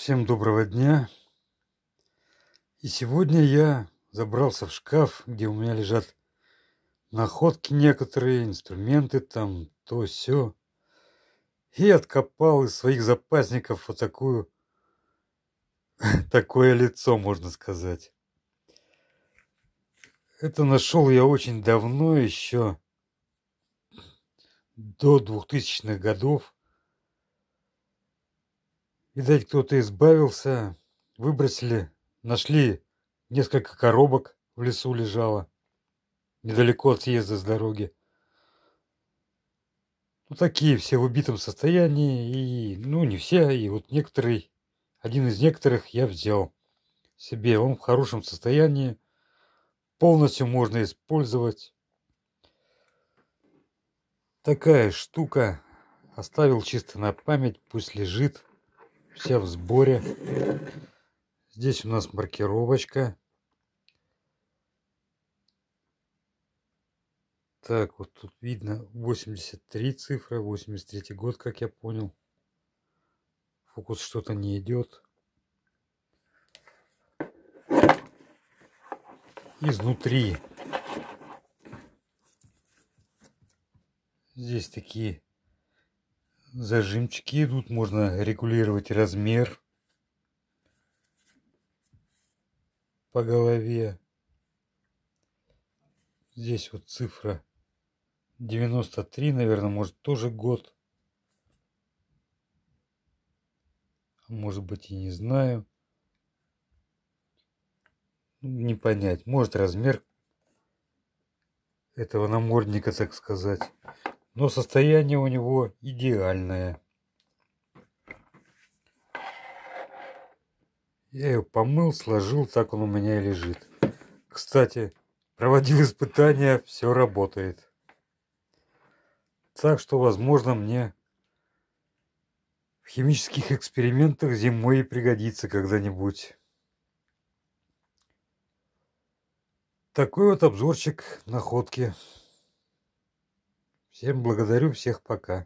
Всем доброго дня. И сегодня я забрался в шкаф, где у меня лежат находки некоторые, инструменты там, то все. И откопал из своих запасников вот такую такое лицо, можно сказать. Это нашел я очень давно, еще до 2000-х годов. Видать, кто-то избавился, выбросили, нашли несколько коробок в лесу лежало, недалеко от съезда с дороги. Ну, такие все в убитом состоянии, и, ну, не все, и вот некоторый, один из некоторых я взял себе, он в хорошем состоянии, полностью можно использовать. Такая штука, оставил чисто на память, пусть лежит. Все в сборе. Здесь у нас маркировочка. Так, вот тут видно 83 цифры, 83 год, как я понял. Фокус что-то не идет. Изнутри. Здесь такие зажимчики идут, можно регулировать размер по голове. Здесь вот цифра 93, наверное, может тоже год. Может быть и не знаю. Ну, не понять. Может размер этого намордника, так сказать но состояние у него идеальное. Я ее помыл, сложил, так он у меня и лежит. Кстати, проводил испытания, все работает. Так что, возможно, мне в химических экспериментах зимой и пригодится когда-нибудь. Такой вот обзорчик находки. Всем благодарю, всех пока.